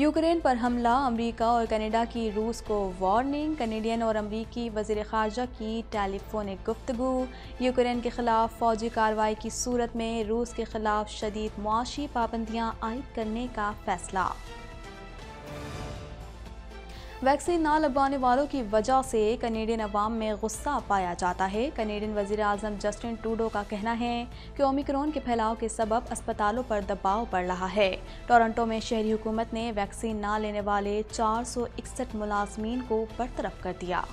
Ukraine पर हमला America और कनाडा की रूस को वार्निंग कनेडियन और अमेरिकी वजीर खारजा की टेलीफोनिक गुफ्तु यूक्रेन के खिलाफ फौजी कार्रवाई की सूरत में रूस के खिलाफ शदीद मुआशी पाबंदियाँ आयद करने का फैसला वैक्सीन ना लगवाने वालों की वजह से कनेडियन अवाम में गुस्सा पाया जाता है कनेडियन वजीर अजम जस्टिन टूडो का कहना है कि ओमिक्रोन के फैलाव के सबब अस्पतालों पर दबाव पड़ रहा है टोरंटो में शहरी हुकूमत ने वैक्सीन ना लेने वाले चार सौ इकसठ मुलाजमीन को बरतरफ कर दिया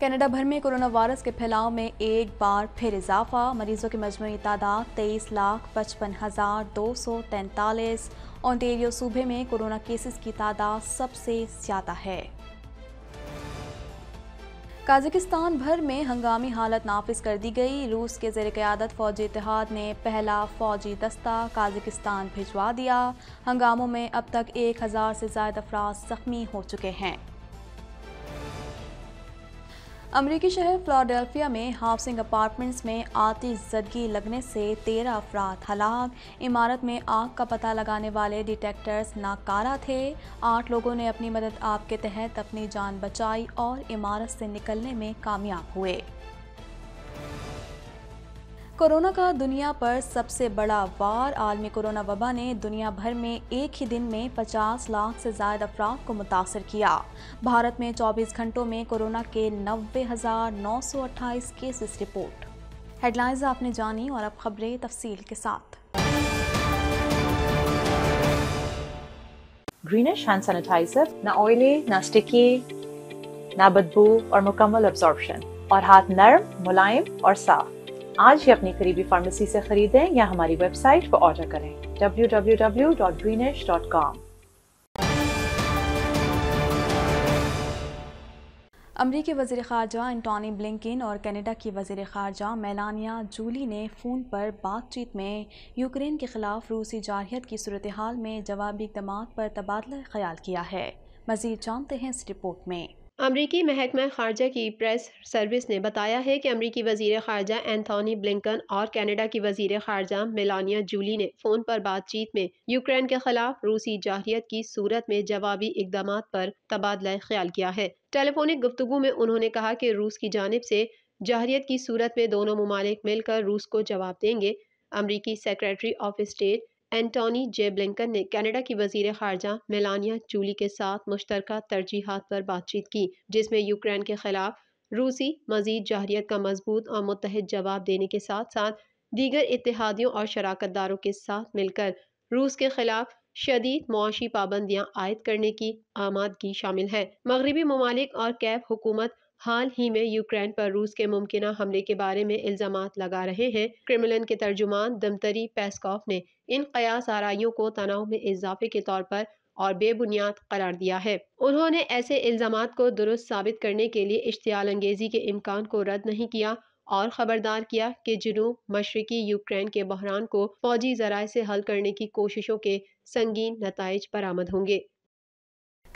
कनाडा भर में कोरोना वायरस के फैलाव में एक बार फिर इजाफा मरीजों की मजमू तादाद तेईस लाख पचपन हज़ार दो सौ तैंतालीस ओंटेरियो सूबे में कोरोना केसेस की तादाद सबसे ज़्यादा है काजिकिस्तान भर में हंगामी हालत नाफिज कर दी गई रूस के ज़र क़्यादत फ़ौजी इतिहाद ने पहला फ़ौजी दस्ता काजिकिस्तान भिजवा दिया हंगामों में अब तक एक हज़ार से ज्यादा अफराज जख्मी हो चुके हैं अमरीकी शहर फ्लाडेल्फिया में हाउसिंग अपार्टमेंट्स में आती जदगी लगने से तेरह अफराद हलाक इमारत में आग का पता लगाने वाले डिटेक्टर्स नाकारा थे आठ लोगों ने अपनी मदद आप के तहत अपनी जान बचाई और इमारत से निकलने में कामयाब हुए कोरोना का दुनिया पर सबसे बड़ा वार आलमी कोरोना वबा ने दुनिया भर में एक ही दिन में 50 लाख से ज्यादा अफराद को मुतासर किया भारत में 24 घंटों में कोरोना के नब्बे हज़ार नौ सौ अट्ठाईस केसेस रिपोर्ट हेडलाइंस आपने जानी और अब खबरें तफसील के साथ ग्रीनिश हैंड सैनिटाइजर ना ऑयली ना स्टिकी ना बदबू और मुकम्मल और हाथ नरम मुलायम और साफ आज ही अपनी करीबी फार्मेसी से खरीदें या हमारी वेबसाइट पर ऑर्डर करें www.greenish.com अमरीकी वजीर खारजा एंटोनी ब्लिंकिन और कनाडा की वजीर खारजा मेलानिया जूली ने फ़ोन पर बातचीत में यूक्रेन के ख़िलाफ़ रूसी जारहियत की सूरत हाल में जवाबी इकदाम पर तबादला ख्याल किया है मज़ीद जानते हैं इस रिपोर्ट में अमरीकी महकमा खारजा की प्रेस सर्विस ने बताया है कि अमरीकी वजीर खारजा एंथोनी ब्लिंकन और कनाडा की वजीर खारजा मेलानिया जूली ने फ़ोन पर बातचीत में यूक्रेन के खिलाफ रूसी जाहरीत की सूरत में जवाबी इकदाम पर तबादला ख्याल किया है टेलीफोनिक गुफ्तु में उन्होंने कहा कि रूस की जानब से जाहरीत की सूरत में दोनों ममालिक मिलकर रूस को जवाब देंगे अमरीकी secretary of state Antony J Blinken ने कनाडा की वजीर खारजा मेलानिया चूली के साथ मुश्तरक तरजीहत पर बातचीत की जिसमें यूक्रेन के खिलाफ रूसी मजीद जहरीत का मजबूत और मुतहद जवाब देने के साथ साथ दीगर इतिहादियों और शराकत दारों के साथ मिलकर रूस के खिलाफ शदीद मुआशी पाबंदियाँ आयद करने की आमादगी शामिल है मगरबी ममालिक और कैब हुकूमत हाल ही में यूक्रेन पर रूस के मुमकिन हमले के बारे में इल्ज़ाम लगा रहे हैं क्रिमलन के तर्जुमान दमतरी पेस्कॉफ ने इन कयास आरइयों को तनाव में इजाफे के तौर पर और बेबुनियाद करार दिया है उन्होंने ऐसे इल्ज़ाम को दुरुस्त साबित करने के लिए इश्तियाल अंगेजी के इम्कान को रद्द नहीं किया और खबरदार किया कि जुनूब मशरकी यूक्रेन के बहरान को फौजी जराये से हल करने की कोशिशों के संगीन नतज बरामद होंगे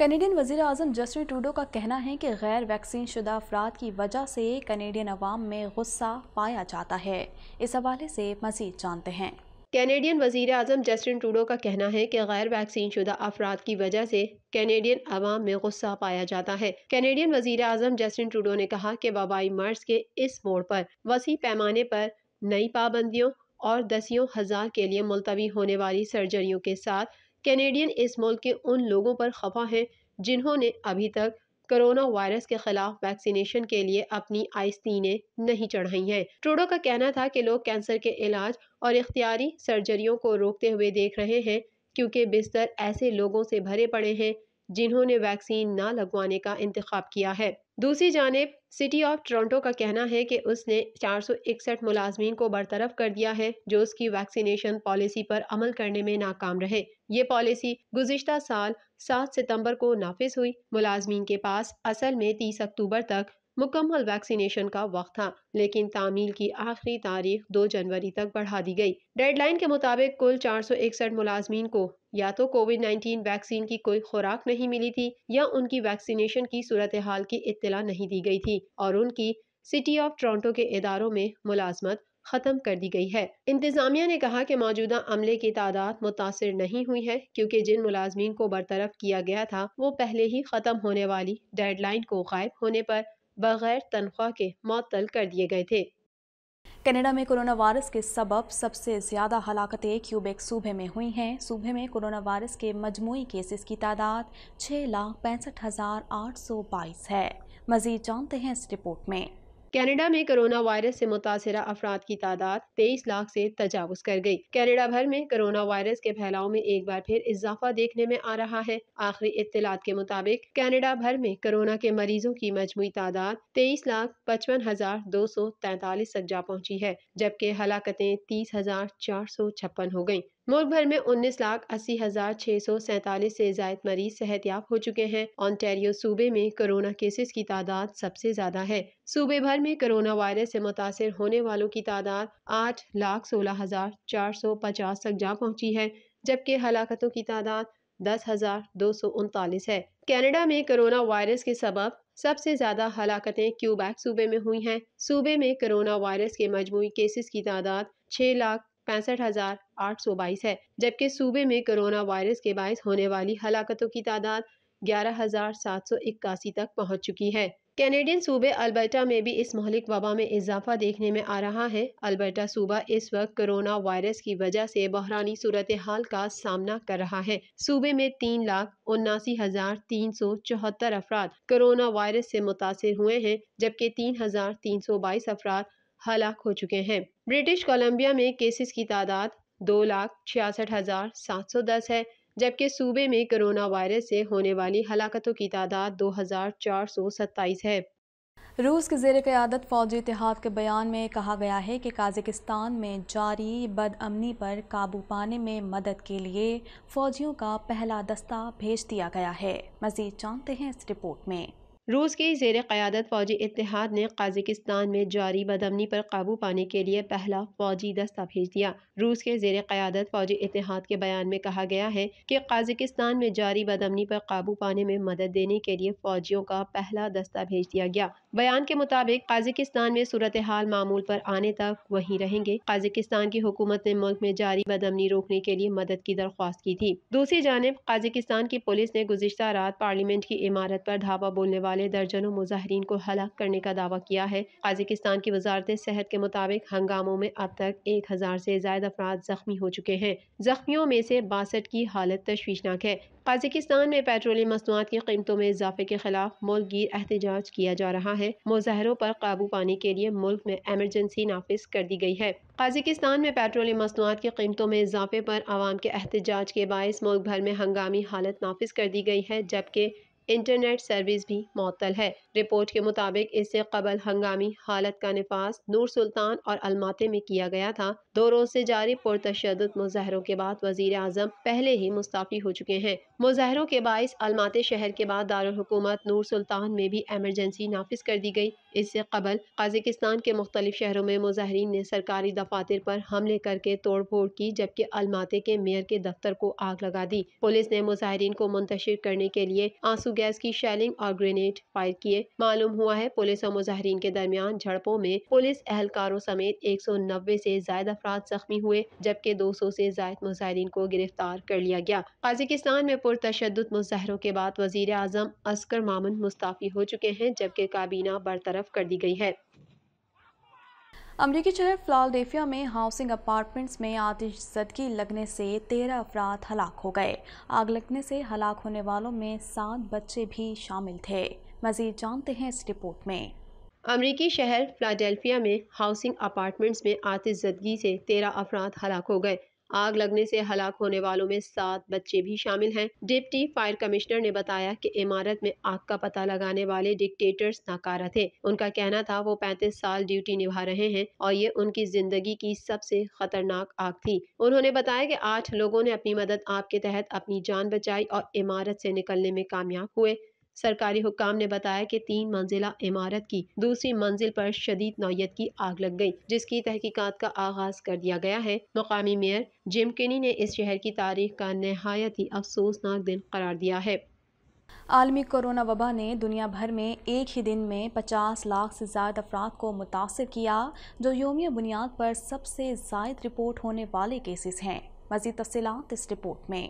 कनेडियन वजीर अजम जस्टिन टूडो का कहना है कि गैर वैक्सीन शुदा अफराद की वजह से कनेडियन अवाम में गुस्सा पाया जाता है इस हवाले से मजीद जानते हैं कैनेडियन वजीर अजम जस्टिन टूडो का कहना है कि गैर वैक्सीन शुदा अफराद की वजह से कैनेडियन अवाम में गुस्सा पाया जाता है कैनेडियन वजीर अजम जस्टिन टूडो ने कहा कि वबाई मर्ज के इस मोड़ पर वसी पैमाने पर नई पाबंदियों और दसियों हज़ार के लिए मुलतवी होने वाली सर्जरियों के साथ कैनेडियन इस मुल्क के उन लोगों पर खफा हैं जिन्होंने अभी तक कोरोना वायरस के खिलाफ वैक्सीनेशन के लिए अपनी आइस्तीने नहीं चढ़ाई हैं ट्रूडो का कहना था कि लोग कैंसर के इलाज और इख्तियारी सर्जरियों को रोकते हुए देख रहे हैं क्योंकि बिस्तर ऐसे लोगों से भरे पड़े हैं जिन्होंने वैक्सीन ना लगवाने का इंतखब किया है दूसरी जानब सिटी ऑफ टोरंटो का कहना है कि उसने चार सौ इकसठ मुलाजमीन को बरतरफ कर दिया है जो उसकी वैक्सीनेशन पॉलिसी पर अमल करने में नाकाम रहे ये पॉलिसी गुजशत साल सात सितंबर को नाफिज हुई मुलाजमीन के पास असल में तीस अक्टूबर तक मुकम्मल वैक्सीनेशन का वक्त था लेकिन तामील की आखिरी तारीख दो जनवरी तक बढ़ा दी गई डेडलाइन के मुताबिक कुल चार सौ इकसठ मुलाजमीन को या तो कोविड 19 वैक्सीन की कोई खुराक नहीं मिली थी या उनकी वैक्सीनेशन की सूरत हाल की इतला नहीं दी गई थी और उनकी सिटी ऑफ टोरंटो के इदारों में मुलाजमत ख़त्म कर दी गई है इंतज़ामिया ने कहा कि मौजूदा अमले की तादाद मुतासर नहीं हुई है क्योंकि जिन मुलाजमीन को बरतरफ किया गया था वो पहले ही ख़त्म होने वाली डेडलाइन को गायब होने पर बगैर तनख्वाह के मअतल कर दिए गए थे कनाडा में कोरोना वायरस के सबब सबसे ज़्यादा हलाकतें क्यूबेक सूबे में हुई हैं सूबे में कोरोना वायरस के मजमू केसेस की तादाद छः लाख पैंसठ हज़ार आठ सौ बाईस है मज़ीद जानते हैं इस रिपोर्ट में कनाडा में कोरोना वायरस से मुतासर अफराद की तादाद तेईस लाख से तजावज कर गई कनाडा भर में कोरोना वायरस के फैलाव में एक बार फिर इजाफा देखने में आ रहा है आखिरी इतलात के मुताबिक कनाडा भर में कोरोना के मरीजों की मजमू तादाद तेईस लाख पचपन हजार दो सौ तैतालीस तक जा पहुँची है जबकि हलाकतें तीस हजार चार सौ छप्पन हो गयी मुल्क भर में उन्नीस लाख अस्सी हजार छह सौ सैतालीस से जायद मरीज याब हो चुके हैं ऑन्टेरियो सूबे में कोरोना केसेस की तादाद सबसे ज्यादा है सूबे भर में कोरोना वायरस से मुतासर होने वालों की तादाद आठ लाख सोलह हजार चार सौ पचास तक जा पहुंची है जबकि हलाकतों की तादाद दस हजार दो सौ उनतालीस है कैनेडा में कोरोना वायरस के सबब सबसे ज्यादा हलाकतें क्यूबैक सूबे में हुई हैं सूबे में कोरोना वायरस के मजमू केसेस की तादाद छः लाख पैंसठ हजार आठ सौ बाईस है जबकि सूबे में कोरोना वायरस के बायस होने वाली हलाकतों की तादाद ग्यारह हजार सात सौ इक्यासी तक पहुँच चुकी है कैनेडियन सूबे अल्बर्टा में भी इस महलिक वबा में इजाफा देखने में आ रहा है अल्बर्टा सूबा इस वक्त कोरोना वायरस की वजह से बहरानी सूरत हाल का सामना कर रहा है सूबे में तीन लाख उन्नासी हजार तीन सौ चौहत्तर अफराद कोरोना वायरस से मुतासर हुए हैं जबकि तीन हजार तीन सौ बाईस अफराद हलाक हो चुके हैं ब्रिटिश कोलंबिया में केसेस की तादाद दो लाख छियासठ हज़ार सात सौ दस है जबकि सूबे में कोरोना वायरस से होने वाली हलाकतों की तादाद दो हज़ार चार सौ सत्ताईस है रूस के जेर क़्यादत फ़ौजी इतिहाद के बयान में कहा गया है कि काज़िकिस्तान में जारी बदअमनी पर काबू पाने में मदद के लिए फ़ौजियों का पहला दस्ता भेज दिया गया है मज़ीद जानते हैं इस रिपोर्ट में रूस की जेर क़्यादत फ़ौजी इतिहाद ने काजिकिस्तान में जारी बदमनी पर काबू पाने के लिए पहला फ़ौजी दस्ता भेज दिया रूस के जेर क़्यादत फ़ौजी इतिहाद के बयान में कहा गया है कि काजिकिस्तान में जारी बदमनी पर काबू पाने में मदद देने के लिए फ़ौजियों का पहला दस्ता भेज दिया गया बयान के मुताबिक काजिकिस्तान में सूरत हाल मामूल पर आने तक वहीं रहेंगे काजिकिस्तान की हुकूमत ने मुल्क में जारी बदमनी रोकने के लिए मदद की दरख्वास्त की थी दूसरी जानब काजिकिस्तान की पुलिस ने गुजशत रात पार्लियामेंट की इमारत पर धावा बोलने वाले वाले दर्जनों मुजाहरीन को हलाक करने का दावा किया है काजिकिस्तान की वजारत सेहत के मुताबिक हंगामों में अब तक एक हज़ार से जायद अफराद जख्मी हो चुके हैं जख्मियों में से बासठ की हालत तशवीशनाक है काजिकिस्तान में पेट्रोलियम मसनूआत की कीमतों में इजाफे के खिलाफ गिर एहतजाज किया जा रहा है मुजाहरों पर काबू पाने के लिए मुल्क में एमरजेंसी नाफिज कर दी गई है काजिकिस्तान में पेट्रोलियम मसनूआत की कीमतों में इजाफे पर आवाम के एहतजाज के बायस मुल्क भर में हंगामी हालत नाफिज कर दी गई है जबकि इंटरनेट सर्विस भी मअतल है रिपोर्ट के मुताबिक इससे कबल हंगामी हालत का नफाज नूर सुल्तान और अलमाते में किया गया था दो रोज से जारी पुरतशद मुजाहरों के बाद वजीर अजम पहले ही मुस्ताफी हो चुके हैं मुजाहरों के बायस अलमाते शहर के बाद दारकूमत नूर सुल्तान में भी एमरजेंसी नाफिज कर दी गई इससे कबल काजिकिस्तान के मुख्तलिफ शहरों में मुजाहरीन ने सरकारी दफातर पर हमले करके तोड़ फोड़ की जबकि अलमाते के मेयर के दफ्तर को आग लगा दी पुलिस ने मुजाहरीन को मुंतशिर करने के लिए आंसू गैस की शैलिंग और ग्रेनेड फायर किए मालूम हुआ है पुलिस और मुजाहरीन के दरमियान झड़पों में पुलिस एहलकारों समेत एक सौ नब्बे ऐसी जायद अफराद जख्मी हुए जबकि दो सौ ऐसी जायद मुजाहरीन को गिरफ्तार कर लिया गया काजिकिस्तान में पुरतशद मुजाहरों के बाद वजीर अजम असकर मामन मुस्ताफी हो चुके हैं जबकि काबीना बरतरफ तरफ कर दी गई है अमरीकी शहर फ्लालडेफिया में हाउसिंग अपार्टमेंट्स में आतिशजदगी लगने से तेरह अफराद हलाक हो गए आग लगने से हलाक होने वालों में सात बच्चे भी शामिल थे मजीद जानते हैं इस रिपोर्ट में अमरीकी शहर फ्लाडेल्फिया में हाउसिंग अपार्टमेंट्स में आतिशजदगी से तेरह अफराद हलाक हो गए आग लगने से हलाक होने वालों में सात बच्चे भी शामिल हैं डिप्टी फायर कमिश्नर ने बताया कि इमारत में आग का पता लगाने वाले डिक्टेटर्स नाकारा थे उनका कहना था वो पैंतीस साल ड्यूटी निभा रहे हैं और ये उनकी जिंदगी की सबसे खतरनाक आग थी उन्होंने बताया कि आठ लोगों ने अपनी मदद आग के तहत अपनी जान बचाई और इमारत से निकलने में कामयाब हुए सरकारी हुकाम ने बताया कि तीन मंजिला इमारत की दूसरी मंजिल पर शदीद नौत की आग लग गई जिसकी तहकीकात का आगाज कर दिया गया है मुकामी मेयर जिम किनी ने इस शहर की तारीख का नहायत ही अफसोसनाक दिन करार दिया है आलमी कोरोना वबा ने दुनिया भर में एक ही दिन में 50 लाख से ज़्यादा अफराद को मुतासर किया जो योमिया बुनियाद पर सबसे जायद रिपोर्ट होने वाले केसेस हैं मज़ीद तफसलत इस रिपोर्ट में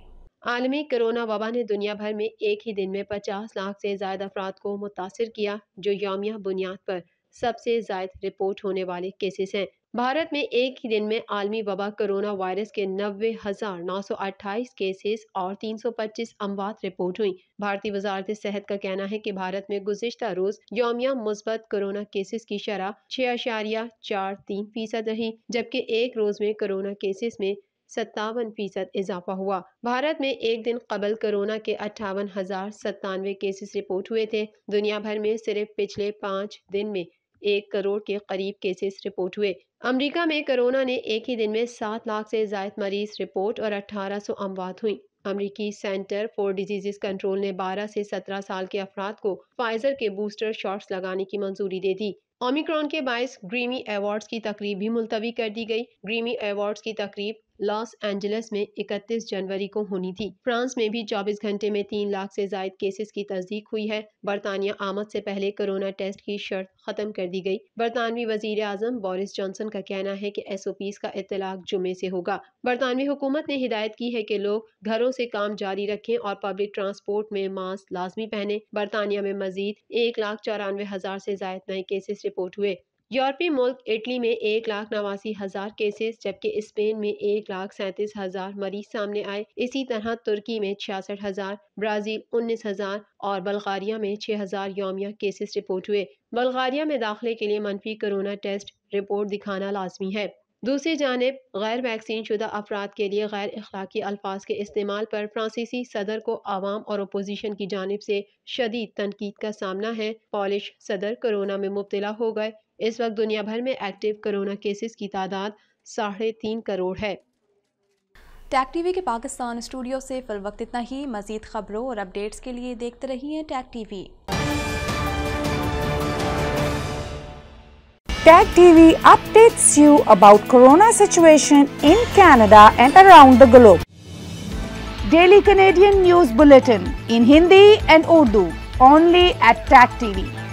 आलमी कोरोना वबा ने दुनिया भर में एक ही दिन में 50 लाख से ज्यादा अफराद को मुतासर किया जो योमिया बुनियाद पर सबसे ज्यादा रिपोर्ट होने वाले केसेस हैं भारत में एक ही दिन में आलमी वबा कोरोना वायरस के नब्बे हजार नौ सौ अट्ठाईस केसेस और तीन सौ पच्चीस अमवात रिपोर्ट हुई भारतीय वजारत सेहत का कहना है कि भारत में गुजशत रोज योमिया मुस्बत कोरोना केसेस की शरह छह अशारिया चार तीन फीसद रही जबकि एक रोज में कोरोना केसेस में सत्तावन फीसद इजाफा हुआ भारत में एक दिन कबल कोरोना के अट्ठावन हज़ार सत्तानवे केसेस रिपोर्ट हुए थे दुनिया भर में सिर्फ पिछले पाँच दिन में एक करोड़ के करीब केसेस रिपोर्ट हुए अमेरिका में कोरोना ने एक ही दिन में सात लाख से जायद मरीज रिपोर्ट और अठारह सौ अमवात हुई अमरीकी सेंटर फॉर डिजीज़ कंट्रोल ने बारह से सत्रह साल के अफराद को फाइजर के बूस्टर शॉट्स लगाने की मंजूरी दे दी ओमिक्रॉन के बायस ग्रीमी अवार्ड्स की तकरीब भी मुलतवी कर दी गई ग्रीमी अवार्ड्स की तकरीब लॉस एंजलिस में 31 जनवरी को होनी थी फ्रांस में भी 24 घंटे में तीन लाख से जायद केसेस की तस्दीक हुई है बरतानिया आमद से पहले कोरोना टेस्ट की शर्त खत्म कर दी गई बरतानवी वजीर आजम बोरिस जॉनसन का कहना है कि एस ओ पी का इतलाक जुमे से होगा बरतानवी हुकूमत ने हिदायत की है की लोग घरों ऐसी काम जारी रखे और पब्लिक ट्रांसपोर्ट में मास्क लाजमी पहने बरतानिया में मजीद एक लाख चौरानवे हजार ऐसी जायद नए केसेस रिपोर्ट हुए यूरोपीय मुल्क इटली में एक लाख नवासी हज़ार केसेस जबकि स्पेन में एक लाख सैंतीस हज़ार मरीज सामने आए इसी तरह तुर्की में छियासठ हज़ार ब्राज़ील उन्नीस हज़ार और बल्गारिया में छह हज़ार योमिया केसेस रिपोर्ट हुए बल्गारिया में दाखिले के लिए मनफी कोरोना टेस्ट रिपोर्ट दिखाना लाजमी है दूसरी जानब गैर वैक्सीन शुदा अफराद के लिए गैर अखलाकी अल्फाज के इस्तेमाल पर फ्रांसीसी सदर को आवाम और अपोजिशन की जानब से शदीद तनकीद का सामना है पॉलिश सदर कोरोना में मुबतला हो गए इस वक्त दुनिया भर में एक्टिव कोरोना केसेस की तादाद साढ़े तीन करोड़ है टैक टीवी के पाकिस्तान स्टूडियो से फिल वक्त इतना ही मजीद खबरों और अपडेट्स के लिए देखते रहिए Tac TV Tac TV updates you about corona situation in Canada and around the globe daily Canadian news bulletin in Hindi and Urdu only at Tac TV